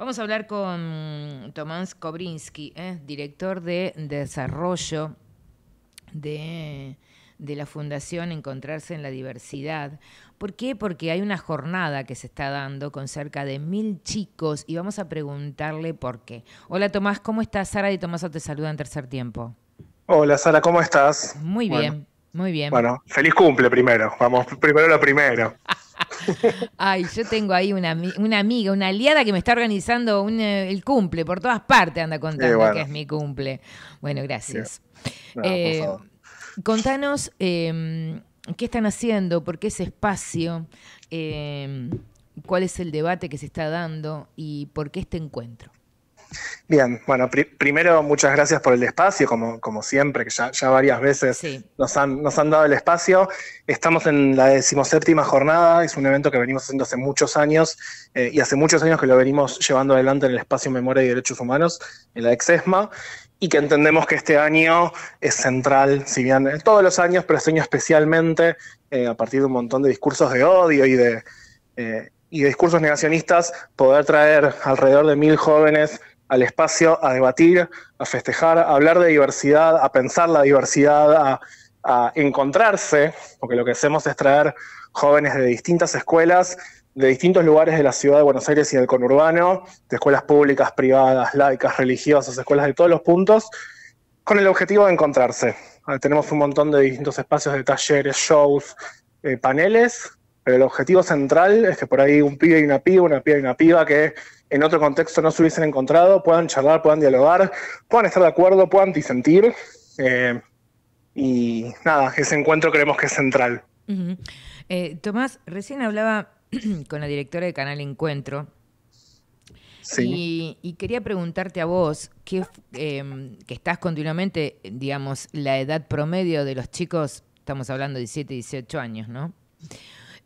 Vamos a hablar con Tomás Kobrinsky, ¿eh? director de desarrollo de, la Fundación Encontrarse en la Diversidad. ¿Por qué? Porque hay una jornada que se está dando con cerca de mil chicos y vamos a preguntarle por qué. Hola Tomás, ¿cómo estás? Sara y Tomás te saluda en tercer tiempo. Hola Sara, ¿cómo estás? Muy bien, muy bien. Bueno, feliz cumple primero. Vamos, primero lo primero. Ay, yo tengo ahí una, amiga, una aliada que me está organizando un, eh, el cumple, por todas partes anda contando que es mi cumple. Bueno, gracias. Eh, contanos em, qué están haciendo, por qué ese espacio, em, cuál es el debate que se está dando y por qué este encuentro. Bien, bueno, primero muchas gracias por el espacio, como, como siempre, que ya, varias veces nos, han, nos, han, dado el espacio. Estamos en la decimoséptima jornada, es un evento que venimos haciendo hace muchos años eh, y hace muchos años que lo venimos llevando adelante en el espacio Memoria y Derechos Humanos, en la EXESMA, y que entendemos que este año es central, si bien todos los años, pero este año especialmente, eh, a partir de un montón de discursos de odio y de... Eh, y de discursos negacionistas, poder traer alrededor de mil jóvenes al espacio a debatir, a festejar, a hablar de diversidad, a pensar la diversidad, a, encontrarse, porque lo que hacemos es traer jóvenes de distintas escuelas, de distintos lugares de la ciudad de Buenos Aires y del conurbano, de escuelas públicas, privadas, laicas, religiosas, escuelas de todos los puntos, con el objetivo de encontrarse. Ah, tenemos un montón de distintos espacios de talleres, shows, eh, paneles, pero el objetivo central es que por ahí un pibe y una piba, una piba y una piba que en otro contexto no se hubiesen encontrado, puedan charlar, puedan dialogar, puedan estar de acuerdo, puedan disentir. Eh, y nada, ese encuentro creemos que es central. Eh, Tomás, recién hablaba con la directora de Canal Encuentro. Y, quería preguntarte a vos, que, em, que estás continuamente, digamos, la edad promedio de los chicos, estamos hablando de 17, 18 años, ¿no?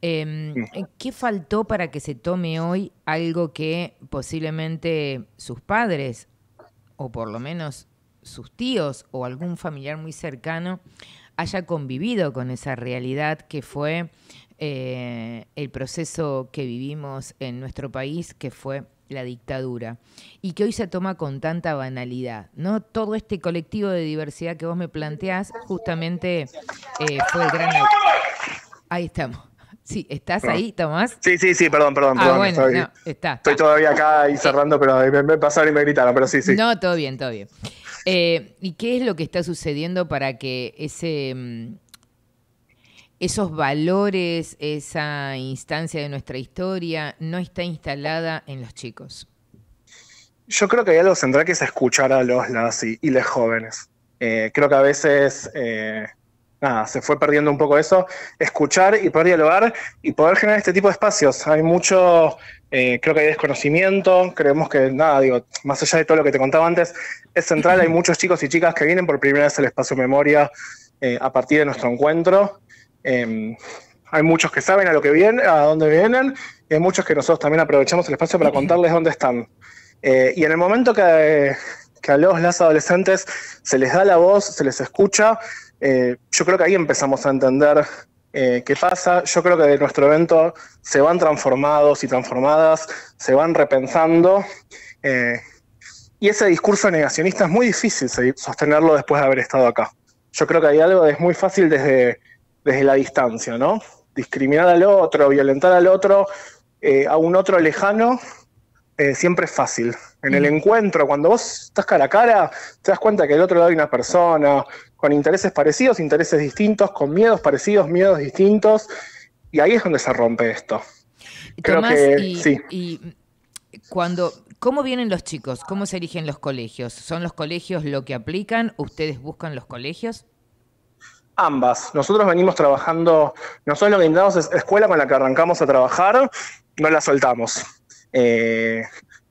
Em, ¿Qué faltó para que se tome hoy algo que posiblemente sus padres, o por lo menos sus tíos o algún familiar muy cercano, haya convivido con esa realidad que fue eh, el proceso que vivimos en nuestro país, que fue la dictadura, y que hoy se toma con tanta banalidad. ¿no? Todo este colectivo de diversidad que vos me planteás, justamente eh, fue el gran... Ahí estamos. Sí, ¿estás ahí, Tomás? Sí, sí, sí, perdón, perdón. Ah, bueno, está, estoy todavía acá ahí cerrando, pero me, pasaron y me gritaron, pero sí, sí. No, todo bien, todo bien. Eh, ¿Y qué es lo que está sucediendo para que ese, mm, esos valores, esa instancia de nuestra historia no está instalada en los chicos? Yo creo que hay algo central que es escuchar a los las y, y jóvenes. Eh, creo que a veces... Eh, nada, se fue perdiendo un poco eso, escuchar y poder dialogar y poder generar este tipo de espacios. Hay mucho, eh, creo que hay desconocimiento, creemos que, nada, digo, más allá de todo lo que te contaba antes, es central, hay muchos chicos y chicas que vienen por primera vez al espacio memoria eh, a partir de nuestro encuentro. Em, hay muchos que saben a lo que vienen, a dónde vienen, y hay muchos que nosotros también aprovechamos el espacio para contarles dónde están. Eh, y en el momento que, a los las adolescentes se les da la voz, se les escucha, eh, yo creo que ahí empezamos a entender eh, qué pasa. Yo creo que de nuestro evento se van transformados y transformadas, se van repensando. Eh, y ese discurso negacionista es muy difícil sostenerlo después de haber estado acá. Yo creo que hay algo que es muy fácil desde, desde la distancia, ¿no? Discriminar al otro, violentar al otro, a un otro lejano, eh, siempre es fácil. En el mm. encuentro, cuando vos estás cara a cara, te das cuenta que el otro lado hay una persona con intereses parecidos, intereses distintos, con miedos parecidos, miedos distintos, y ahí es donde se rompe esto. Creo que sí. cuando, ¿cómo vienen los chicos? ¿Cómo se eligen los colegios? ¿Son los colegios lo que aplican? ¿Ustedes buscan los colegios? Ambas. Nosotros venimos trabajando, nosotros lo que es escuela con la que arrancamos a trabajar, no la soltamos. Eh,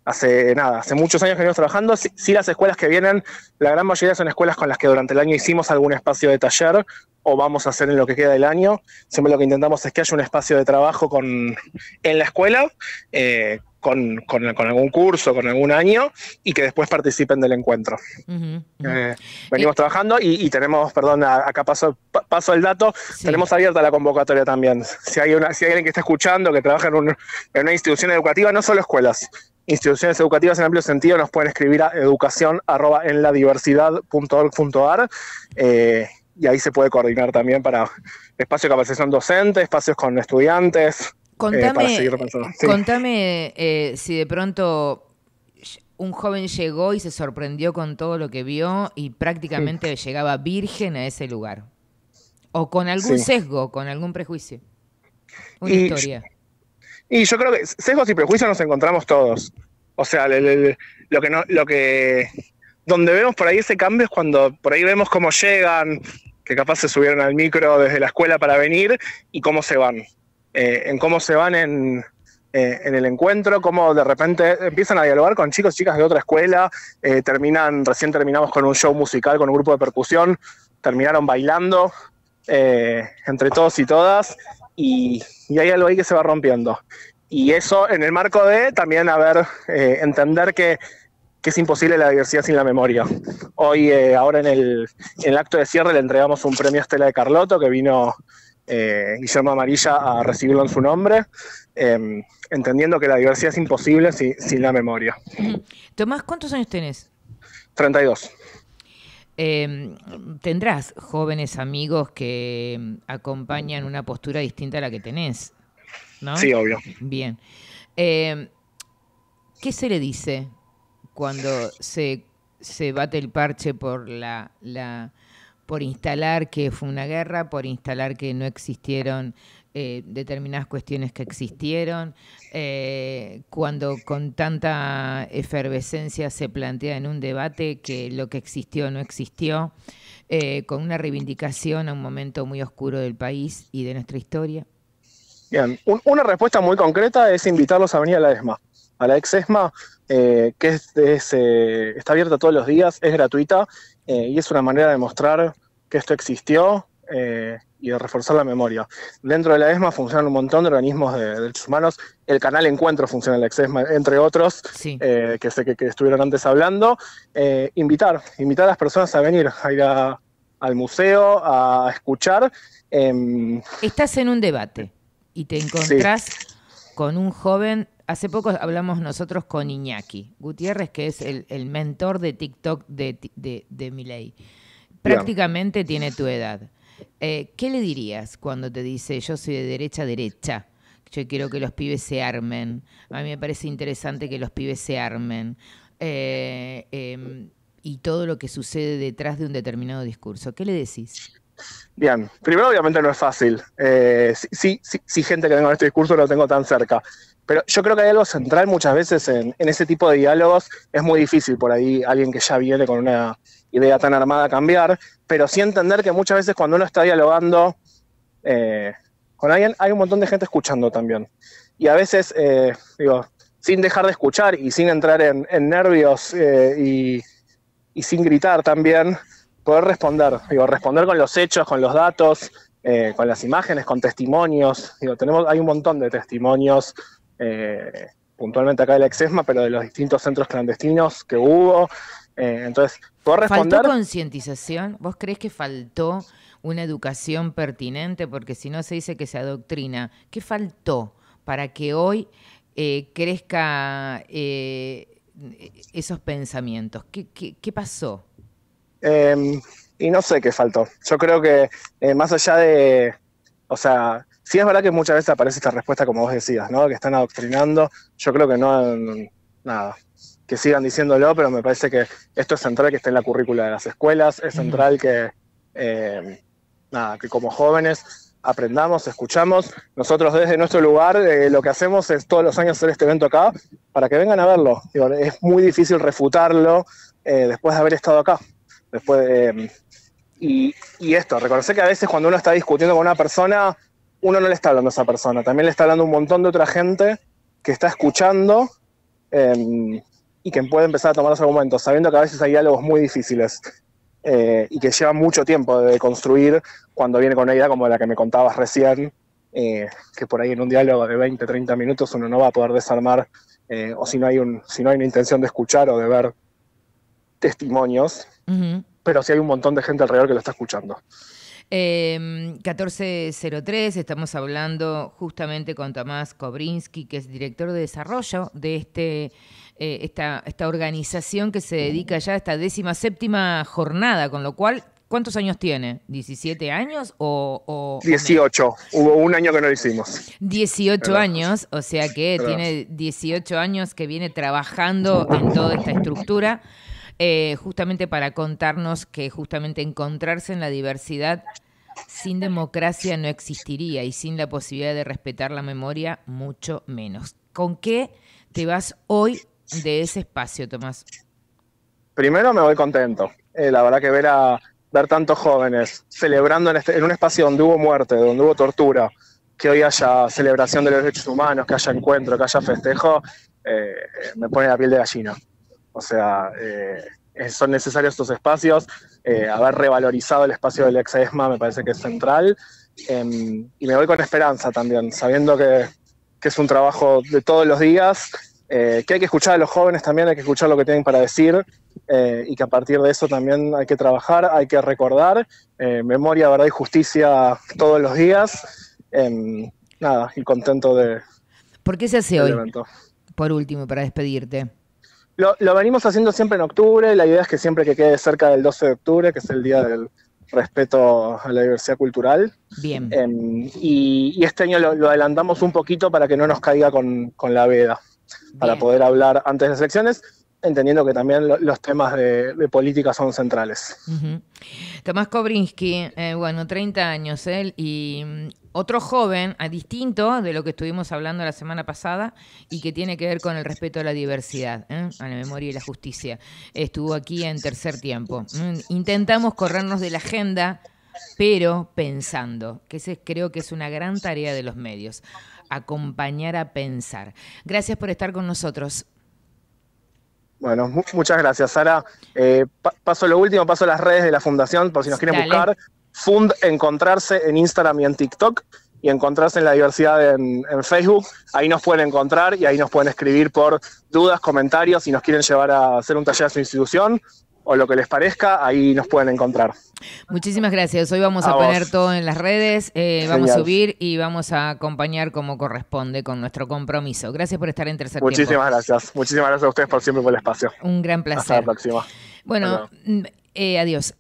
hace nada, hace muchos años que venimos trabajando. si las escuelas que vienen, la gran mayoría son escuelas con las que durante el año hicimos algún espacio de taller o vamos a hacer en lo que queda del año. Siempre lo que intentamos es que haya un espacio de trabajo con, en la escuela. Eh, con, algún curso, con algún año, y que después participen del encuentro. Eh, venimos trabajando y, tenemos, perdón, acá paso, paso el dato, tenemos abierta la convocatoria también. Si hay, una, si alguien que está escuchando, que trabaja en, una institución educativa, no solo escuelas, instituciones educativas en amplio sentido nos pueden escribir a educación arroba en eh, y ahí se puede coordinar también para espacios de capacitación docente, espacios con estudiantes, eh, contame, eh, si de pronto un joven llegó y se sorprendió con todo lo que vio y prácticamente llegaba virgen a ese lugar. O con algún sesgo, con algún prejuicio. Una historia. Y yo creo que sesgos y prejuicios nos encontramos todos. O sea, lo que no, lo que donde vemos por ahí ese cambio es cuando por ahí vemos cómo llegan, que capaz se subieron al micro desde la escuela para venir y cómo se van. Eh, en cómo se van eh, en, el encuentro, cómo de repente empiezan a dialogar con chicos, y chicas de otra escuela, eh, terminan, recién terminamos con un show musical con un grupo de percusión, terminaron bailando entre todos y todas, y, hay algo ahí que se va rompiendo. Y eso en el marco de también entender que es imposible la diversidad sin la memoria. Hoy, ahora en el, en el, acto de cierre, le entregamos un premio a Estela de Carlotto, que vino eh, amarilla a recibirlo en su nombre, em, entendiendo que la diversidad es imposible sin, la memoria. Tomás, ¿cuántos años tenés? 32. Em, tendrás jóvenes amigos que acompañan una postura distinta a la que tenés, Sí, obvio. Bien. Em, ¿Qué se le dice cuando se, bate el parche por la por instalar que fue una guerra, por instalar que no existieron eh, determinadas cuestiones que existieron, eh, cuando con tanta efervescencia se plantea en un debate que lo que existió no existió, eh, con una reivindicación a un momento muy oscuro del país y de nuestra historia? Bien, una respuesta muy concreta es invitarlos a venir a la ESMA, a la ex ESMA, que es, está abierta todos los días, es gratuita eh, y es una manera de mostrar que esto existió eh, y de reforzar la memoria. Dentro de la ESMA funcionan un montón de organismos de, derechos humanos, el canal Encuentro funciona en la ESMA, entre otros, eh, que sé que, estuvieron antes hablando. invitar, invitar a las personas a venir, a ir al museo, a escuchar. Em, Estás en un debate y te encontrás con un joven Hace poco hablamos nosotros con Iñaki Gutiérrez, que es el, mentor de TikTok de, de, Miley. Prácticamente tiene tu edad. Eh, ¿Qué le dirías cuando te dice yo soy de derecha a derecha? Yo quiero que los pibes se armen. A mí me parece interesante que los pibes se armen. Eh, em, y todo lo que sucede detrás de un determinado discurso. ¿Qué le decís? Bien, primero obviamente no es fácil. Eh, sí, gente que tengo en este discurso lo tengo tan cerca. Pero yo creo que hay algo central muchas veces en, ese tipo de diálogos. Es muy difícil por ahí alguien que ya viene con una idea tan armada cambiar, pero sí entender que muchas veces cuando uno está dialogando eh, con alguien hay un montón de gente escuchando también. Y a veces, eh, digo, sin dejar de escuchar y sin entrar en, nervios y sin gritar también, poder responder, digo, responder con los hechos, con los datos, eh, con las imágenes, con testimonios. Digo, tenemos, hay un montón de testimonios, eh, puntualmente acá de la Exesma, pero de los distintos centros clandestinos que hubo. Eh, entonces, poder responder. ¿Faltó concientización? ¿Vos crees que faltó una educación pertinente? Porque si no se dice que se adoctrina. ¿Qué faltó para que hoy crezca esos pensamientos? ¿Qué, qué, qué pasó? Em, y no sé qué faltó. Yo creo que eh, más allá de, o sea, si es verdad que muchas veces aparece esta respuesta como vos decías, ¿no? Que están adoctrinando. Yo creo que no, nada, que sigan diciéndolo, pero me parece que esto es central que esté en la currícula de las escuelas, es central que, em, nada, que como jóvenes aprendamos, escuchamos. Nosotros desde nuestro lugar eh, lo que hacemos es todos los años hacer este evento acá para que vengan a verlo. es muy difícil refutarlo eh, después de haber estado acá. Después de, em, y, esto, reconocer que a veces cuando uno está discutiendo con una persona, uno no le está hablando a esa persona, también le está hablando un montón de otra gente que está escuchando em, y que puede empezar a tomar los argumentos, sabiendo que a veces hay diálogos muy difíciles eh, y que lleva mucho tiempo de construir cuando viene con una idea como la que me contabas recién, eh, que por ahí en un diálogo de 20, 30 minutos uno no va a poder desarmar, eh, o si no hay una intención de escuchar o de ver testimonios, pero sí hay un montón de gente alrededor que lo está escuchando. 1403, em, estamos hablando justamente con Tomás Kobrinsky, que es director de desarrollo de este, eh, esta, organización que se dedica ya a esta décima séptima jornada, con lo cual ¿Cuántos años tiene? ¿17 años o...? 18. Hubo un año que no lo hicimos. 18 años, o sea que tiene 18 años que viene trabajando en toda esta estructura. Eh, justamente para contarnos que justamente encontrarse en la diversidad sin democracia no existiría y sin la posibilidad de respetar la memoria mucho menos. ¿Con qué te vas hoy de ese espacio, Tomás? Primero me voy contento. Eh, la verdad que ver a ver tantos jóvenes celebrando este, en, un espacio donde hubo muerte, donde hubo tortura, que hoy haya celebración de los derechos humanos, que haya encuentro, que haya festejo, eh, me pone la piel de gallina. O sea, eh, son necesarios estos espacios. Eh, haber revalorizado el espacio del ex ESMA me parece que es central. Em, y me voy con esperanza también, sabiendo que, que es un trabajo de todos los días, eh, que hay que escuchar a los jóvenes también, hay que escuchar lo que tienen para decir y que a partir de eso también hay que trabajar, hay que recordar memoria, verdad y justicia todos los días. Em, nada, y contento de... ¿Por qué se hace hoy? Por último, para despedirte. Lo, lo, venimos haciendo siempre en octubre, la idea es que siempre que quede cerca del 12 de octubre, que es el día del respeto a la diversidad cultural. Bien. Em, y, este año lo, adelantamos un poquito para que no nos caiga con, la veda, para poder hablar antes de las elecciones entendiendo que también los temas de, política son centrales. Tomás Kobrinsky, eh, bueno, 30 años, él y mm, otro joven, ah, distinto de lo que estuvimos hablando la semana pasada y que tiene que ver con el respeto a la diversidad, ¿eh? a la memoria y la justicia. Estuvo aquí en tercer tiempo. Mm, intentamos corrernos de la agenda, pero pensando, que ese creo que es una gran tarea de los medios, acompañar a pensar. Gracias por estar con nosotros. Bueno, muchas gracias, Sara. Eh, paso lo último, paso las redes de la fundación por si nos quieren buscar. Fund Encontrarse en Instagram y en TikTok y encontrarse en la diversidad en, en, Facebook. Ahí nos pueden encontrar y ahí nos pueden escribir por dudas, comentarios, si nos quieren llevar a hacer un taller a su institución o lo que les parezca, ahí nos pueden encontrar. Muchísimas gracias. Hoy vamos a, poner todo en las redes, eh, vamos a subir y vamos a acompañar como corresponde con nuestro compromiso. Gracias por estar en Tercer Muchísimas gracias. Muchísimas gracias a ustedes por siempre por el espacio. Un gran placer. Hasta la próxima. Bueno, mm, eh, adiós.